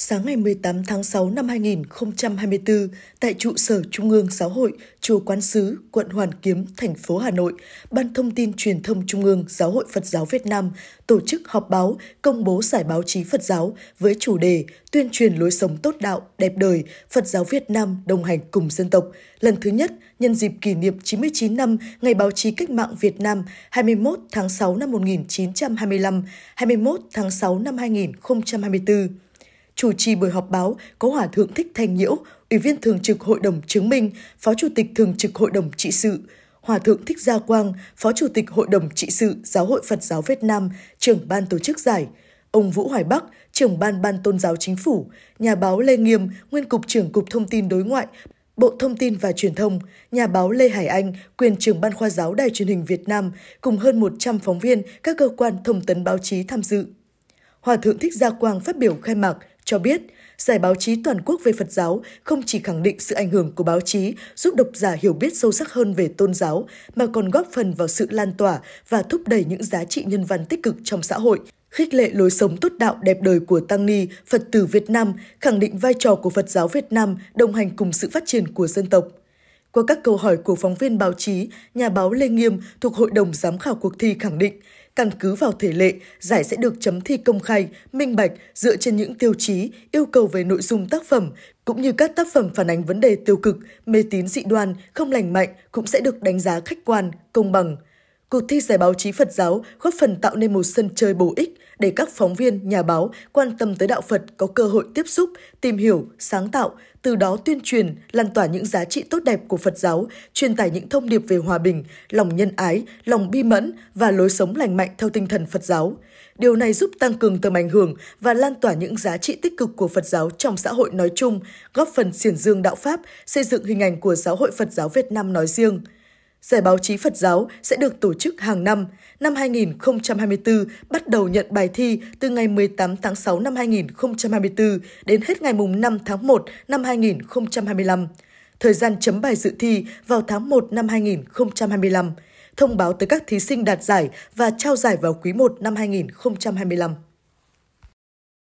Sáng ngày 18 tháng 6 năm 2024, tại trụ sở Trung ương Giáo hội, Chùa Quán Sứ, quận Hoàn Kiếm, thành phố Hà Nội, Ban Thông tin Truyền thông Trung ương Giáo hội Phật giáo Việt Nam tổ chức họp báo công bố giải báo chí Phật giáo với chủ đề Tuyên truyền lối sống tốt đạo, đẹp đời, Phật giáo Việt Nam đồng hành cùng dân tộc, lần thứ nhất nhân dịp kỷ niệm 99 năm Ngày Báo chí Cách mạng Việt Nam 21 tháng 6 năm 1925, 21 tháng 6 năm 2024. Chủ trì buổi họp báo có Hòa Thượng Thích Thành Nhiễu, Ủy viên Thường trực Hội đồng Chứng minh, Phó Chủ tịch Thường trực Hội đồng Trị sự, Hòa Thượng Thích Gia Quang, Phó Chủ tịch Hội đồng Trị sự Giáo hội Phật giáo Việt Nam, trưởng ban tổ chức giải, ông Vũ Hoài Bắc, trưởng ban ban tôn giáo chính phủ, nhà báo Lê Nghiêm, nguyên cục trưởng Cục Thông tin Đối ngoại, Bộ Thông tin và Truyền thông, nhà báo Lê Hải Anh, quyền trưởng ban khoa giáo Đài truyền hình Việt Nam, cùng hơn 100 phóng viên các cơ quan thông tấn báo chí tham dự. Hòa Thượng Thích Gia Quang phát biểu khai mạc cho biết Giải báo chí toàn quốc về Phật giáo không chỉ khẳng định sự ảnh hưởng của báo chí giúp độc giả hiểu biết sâu sắc hơn về tôn giáo, mà còn góp phần vào sự lan tỏa và thúc đẩy những giá trị nhân văn tích cực trong xã hội, khích lệ lối sống tốt đạo đẹp đời của Tăng Ni, Phật tử Việt Nam, khẳng định vai trò của Phật giáo Việt Nam đồng hành cùng sự phát triển của dân tộc. Qua các câu hỏi của phóng viên báo chí, nhà báo Lê Nghiêm thuộc Hội đồng Giám khảo cuộc thi khẳng định, Căn cứ vào thể lệ, giải sẽ được chấm thi công khai, minh bạch dựa trên những tiêu chí, yêu cầu về nội dung tác phẩm, cũng như các tác phẩm phản ánh vấn đề tiêu cực, mê tín dị đoan, không lành mạnh cũng sẽ được đánh giá khách quan, công bằng. Cuộc thi giải báo chí Phật giáo góp phần tạo nên một sân chơi bổ ích để các phóng viên, nhà báo quan tâm tới đạo Phật có cơ hội tiếp xúc, tìm hiểu, sáng tạo, từ đó tuyên truyền, lan tỏa những giá trị tốt đẹp của Phật giáo, truyền tải những thông điệp về hòa bình, lòng nhân ái, lòng bi mẫn và lối sống lành mạnh theo tinh thần Phật giáo. Điều này giúp tăng cường tầm ảnh hưởng và lan tỏa những giá trị tích cực của Phật giáo trong xã hội nói chung, góp phần xiển dương đạo Pháp, xây dựng hình ảnh của giáo hội Phật giáo Việt Nam nói riêng. Giải báo chí Phật giáo sẽ được tổ chức hàng năm. Năm 2024 bắt đầu nhận bài thi từ ngày 18 tháng 6 năm 2024 đến hết ngày 5 tháng 1 năm 2025. Thời gian chấm bài dự thi vào tháng 1 năm 2025. Thông báo tới các thí sinh đạt giải và trao giải vào quý 1 năm 2025.